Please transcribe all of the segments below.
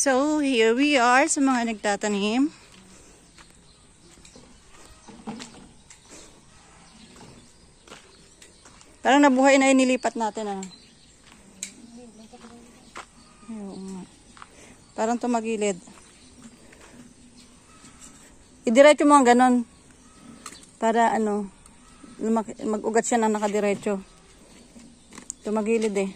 So, here we are sa mga nagtatanim. Parang nabuhay na inilipat natin ah. Ayun. Parang tumagilid. Idiretso mo ang ganon. Para ano, mag-ugat siya ng nakadiretso. Tumagilid eh.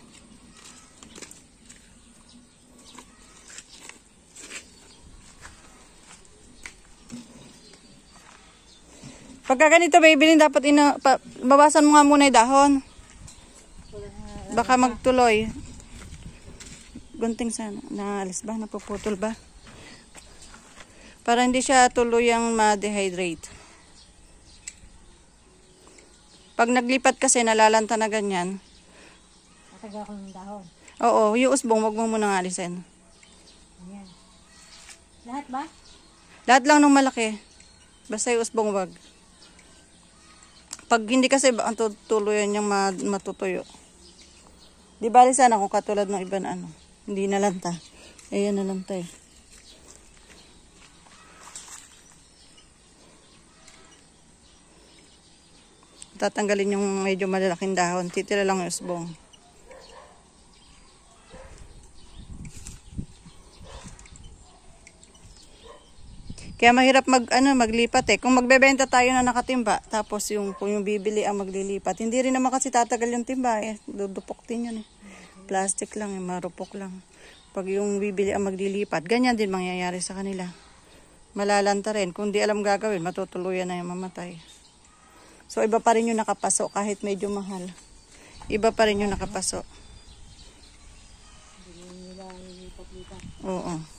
Pagka ganito, baby, din dapat ina, pa, babasan mo nga muna yung dahon. Baka magtuloy. Gunting sana. Naalis ba? Napuputol ba? Para hindi siya tuluyang ma-dehydrate. Pag naglipat kasi, nalalanta na ganyan. Mataga ko ng dahon. Oo, yung usbong, wag mo munang alisin. Ayan. Lahat ba? Lahat lang ng malaki. Basta yung usbong wag. Pag hindi kasi ang yan yung matutuyo. Di bali sana kung katulad ng iba na ano. Hindi na lang nalanta. Ayan eh, nalanta eh. Tatanggalin yung medyo malalaking dahon. Titira lang yung usbong. Kaya mahirap mag, ano, maglipat eh. Kung magbebenta tayo na nakatimba, tapos yung, kung yung bibili ang maglilipat, hindi rin naman kasi tatagal yung timba eh. Dudupok din yun eh. Plastic lang eh, marupok lang. Pag yung bibili ang maglilipat, ganyan din mangyayari sa kanila. Malalanta rin. Kung di alam gagawin, matutuluyan na yung mamatay. So, iba pa rin yung nakapaso kahit medyo mahal. Iba pa rin yung nakapaso. Oo.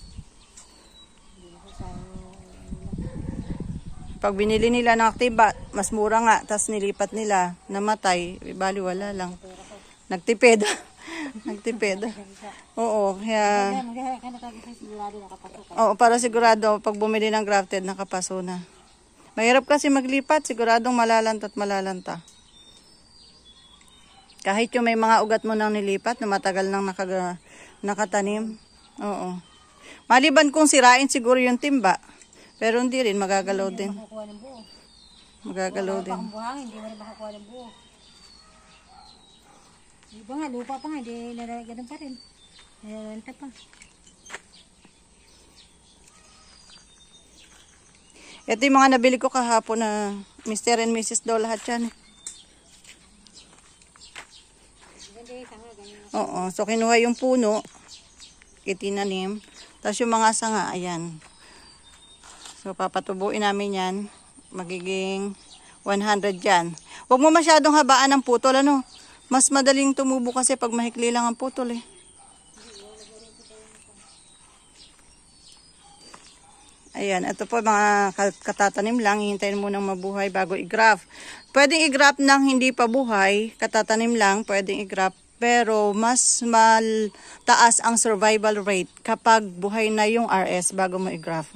Pag binili nila ng Actibat, mas mura nga. Tapos nilipat nila, namatay. Bali, wala lang. Nagtipid. Nagtipid. Oo, kaya... Oo, para sigurado, pag bumili ng grafted, nakapaso na. Mahirap kasi maglipat, siguradong malalanta at malalanta. Kahit yung may mga ugat mo nang nilipat, na matagal nang nakaga, nakatanim. Oo. Maliban kung sirain siguro yung timba. Pero hindi rin, magagalaw hindi din. Hindi makukuha ng buo. Magagalaw Wala din. Wala buhangin, hindi mo rin makukuha ng buo. Iba nga, lupa pa nga, hindi ganun pa rin. Nalalanta pa. Ito yung mga nabili ko kahapon na Mr. and Mrs. Doll, lahat yan. Oo, so kinuha yung puno, itinanim. Tapos yung mga sanga, ayan. So, papatubuin namin yan. Magiging 100 yan. Huwag mo masyadong habaan ang putol, ano? Mas madaling tumubo kasi pag mahikli lang ang putol, eh. Ayan, ito po mga katatanim lang, hihintayin mo nang mabuhay bago i graph Pwedeng i graph nang hindi pa buhay, katatanim lang, pwedeng i graph Pero mas mal taas ang survival rate kapag buhay na yung RS bago mo i graph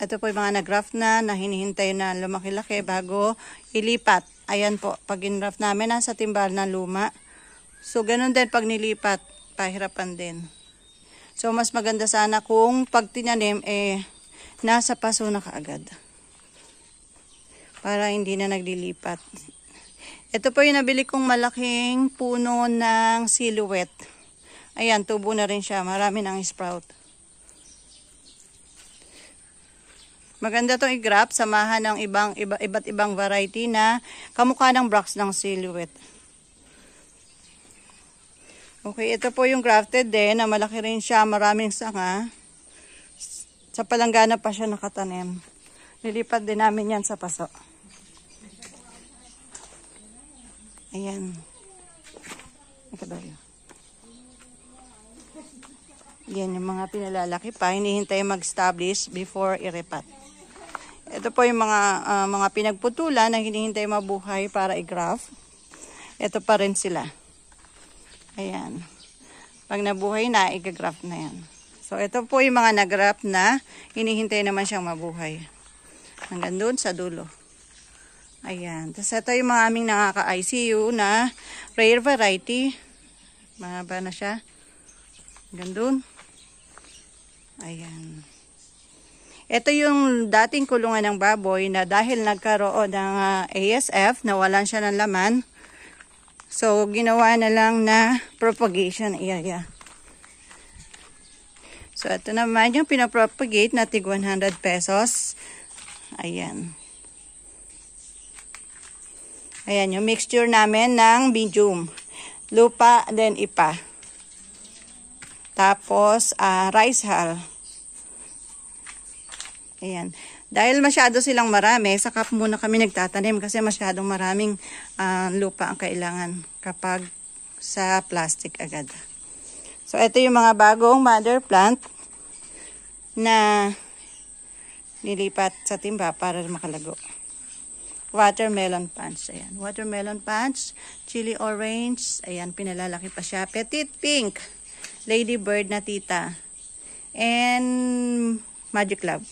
Ito po yung mga nag-graft na, na hinihintay na lumaki-laki bago ilipat. Ayan po, pag in-graft namin, nasa timbal na luma. So, ganun din pag nilipat, pahirapan din. So, mas maganda sana kung pag tinanim, eh, nasa paso na kaagad. Para hindi na naglilipat. Ito po yung nabili kong malaking puno ng silhouette. Ayan, tubo na rin siya. Marami ng sprout. Maganda tong i-grab, samahan ng ibang, iba, iba't ibang variety na kamukha ng blocks ng silhouette. Okay, ito po yung grafted din, eh, na malaki rin siya, maraming sanga. Sa palanggana pa siya nakatanim. Nilipat din namin yan sa paso. Ayan. Nakadali. yung mga pinalalaki pa, hinihintay mag-establish before i iripat. Ito po yung mga, uh, mga pinagputulan na hinihintay mabuhay para i graph Ito pa rin sila. Ayan. Pag nabuhay na, i graph na yan. So, ito po yung mga nag graph na hinihintay naman siyang mabuhay. Hanggang doon sa dulo. Ayan. Tapos ito yung mga aming nakaka-ICU na rare variety. Mahaba na siya. Hanggang doon. Ayan. Ito yung dating kulungan ng baboy na dahil nagkaroon ng uh, ah, ASF, nawalan siya ng laman. So, ginawa na lang na propagation area. So, ito naman yung pinapropagate na tig 100 pesos. Ayan. Ayan yung mixture namin ng bejum. Lupa, then ipa. Tapos, uh, rice hull. Ayan. Dahil masyado silang marami, saka muna kami nagtatanim kasi masyadong maraming uh, lupa ang kailangan kapag sa plastic agad. So, ito yung mga bagong mother plant na nilipat sa timba para makalago. Watermelon punch. Ayan. Watermelon punch, chili orange. Ayan, pinalalaki pa siya. Petite pink. Ladybird na tita. And magic love.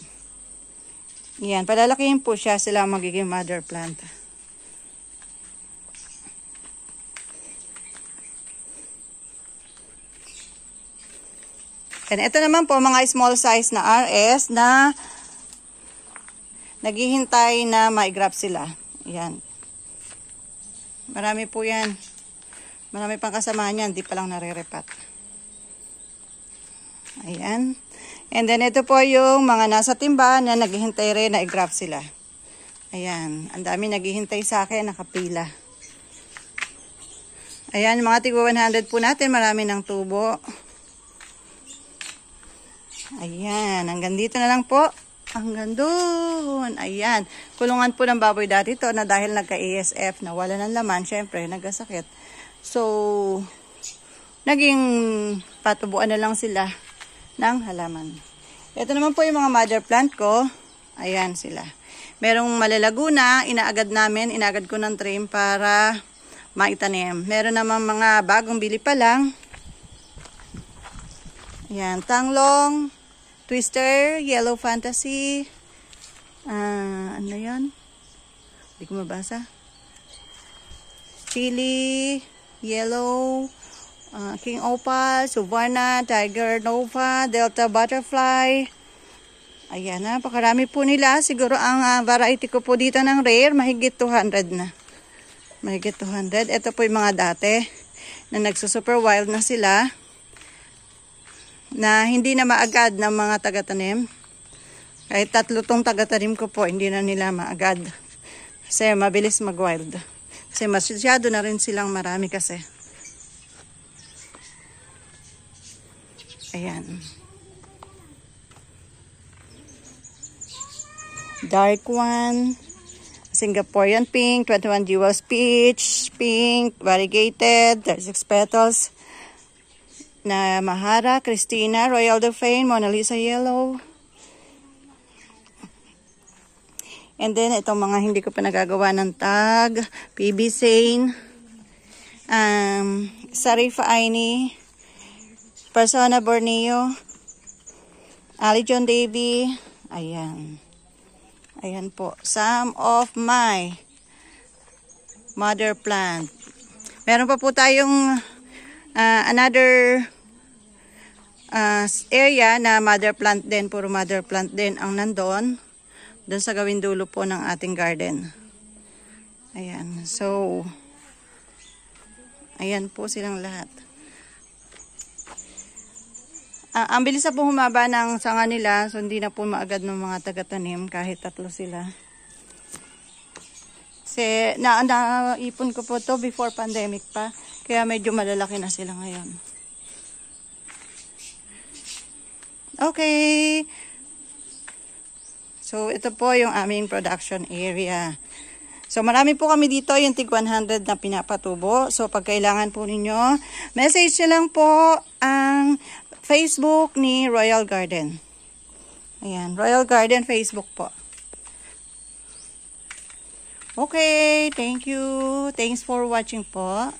Yan, palalakihin po siya, sila magiging mother plant. And ito naman po mga small size na RS na naghihintay na ma-grab sila. Yan. Marami po yan. Marami pang kasama niyan, di pa lang narerepat. repat Ayan. And then ito po yung mga nasa timba na naghihintay rin na i-grab sila. Ayan, ang dami naghihintay sa akin, nakapila. Ayan, mga tigo 100 po natin, marami ng tubo. Ayan, hanggang dito na lang po. Hanggang doon. Ayan, kulungan po ng baboy dati to na dahil nagka-ESF, nawala ng laman, syempre, nagkasakit. So, naging patubuan na lang sila ng halaman. Ito naman po yung mga mother plant ko. Ayan sila. Merong malalaguna, inaagad namin, inaagad ko ng trim para maitanim. Meron naman mga bagong bili pa lang. Ayan, tanglong, twister, yellow fantasy, uh, ano yan? Hindi ko mabasa. Chili, yellow, Uh, King Opal, Suvana, Tiger Nova, Delta Butterfly. Ayan, na, napakarami po nila. Siguro ang uh, variety ko po dito ng rare, mahigit 200 na. Mahigit 200. Ito po yung mga dati na nagsusuper wild na sila na hindi na maagad ng mga taga-tanim. Kahit tatlo tong taga-tanim ko po, hindi na nila maagad. Kasi mabilis mag-wild. Kasi masyado na rin silang marami kasi. Ayan. Dark one. Singaporean pink, 21 jewels peach, pink, variegated, 36 petals. Na Mahara, Christina, Royal Dauphine, Mona Lisa Yellow. And then, itong mga hindi ko pa nagagawa ng tag, PB Sane, um, Sarifa Aini, Persona Borneo, Ali John Davy, ayan. Ayan po, some of my mother plant. Meron pa po tayong uh, another uh, area na mother plant din, puro mother plant din ang nandoon. Doon sa gawin dulo po ng ating garden. Ayan, so, ayan po silang lahat. Uh, ang bilis na po humaba ng sanga nila, so hindi na po maagad ng mga taga-tanim kahit tatlo sila. Kasi na, naipon ko po to before pandemic pa, kaya medyo malalaki na sila ngayon. Okay. So ito po yung aming production area. So marami po kami dito yung tig 100 na pinapatubo. So pag kailangan po ninyo, message nyo lang po ang Facebook ni Royal Garden. Ayan, Royal Garden Facebook po. Okay, thank you. Thanks for watching po.